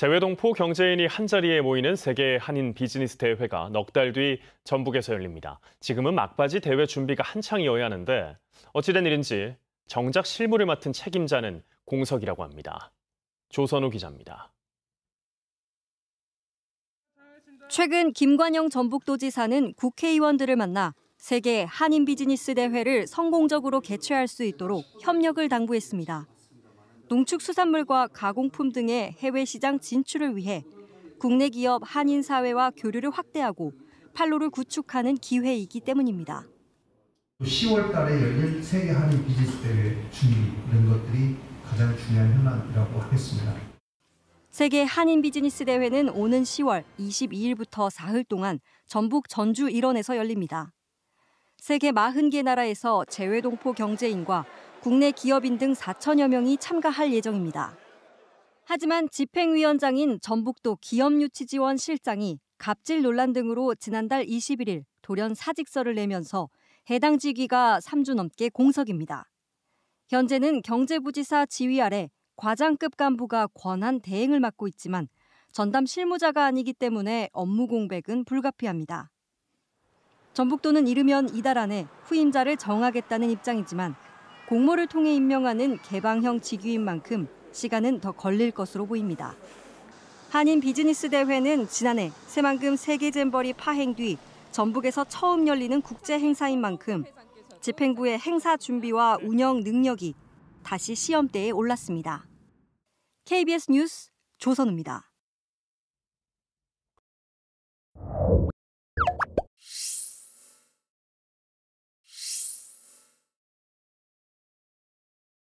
재외동포 경제인이 한자리에 모이는 세계 한인 비즈니스 대회가 넉 달 뒤 전북에서 열립니다. 지금은 막바지 대회 준비가 한창이어야 하는데 어찌된 일인지 정작 실무를 맡은 책임자는 공석이라고 합니다. 조선우 기자입니다. 최근 김관영 전북도지사는 국회의원들을 만나 세계 한인 비즈니스 대회를 성공적으로 개최할 수 있도록 협력을 당부했습니다. 농축수산물과 가공품 등의 해외 시장 진출을 위해 국내 기업 한인 사회와 교류를 확대하고 판로를 구축하는 기회이기 때문입니다. 10월 달에 열릴 세계 한인 비즈니스 대회 준비 이런 것들이 가장 중요한 현안이라고 하겠습니다. 세계 한인 비즈니스 대회는 오는 10월 22일부터 사흘 동안 전북 전주 일원에서 열립니다. 세계 40개 나라에서 재외동포 경제인과 국내 기업인 등 4천여 명이 참가할 예정입니다. 하지만 집행위원장인 전북도 기업유치지원 실장이 갑질 논란 등으로 지난달 21일 돌연 사직서를 내면서 해당 직위가 3주 넘게 공석입니다. 현재는 경제부지사 지휘 아래 과장급 간부가 권한 대행을 맡고 있지만 전담 실무자가 아니기 때문에 업무 공백은 불가피합니다. 전북도는 이르면 이달 안에 후임자를 정하겠다는 입장이지만 공모를 통해 임명하는 개방형 직위인 만큼 시간은 더 걸릴 것으로 보입니다. 한인 비즈니스 대회는 지난해 새만금 세계 잼버리 파행 뒤 전북에서 처음 열리는 국제 행사인 만큼 집행부의 행사 준비와 운영 능력이 다시 시험대에 올랐습니다. KBS 뉴스 조선우입니다.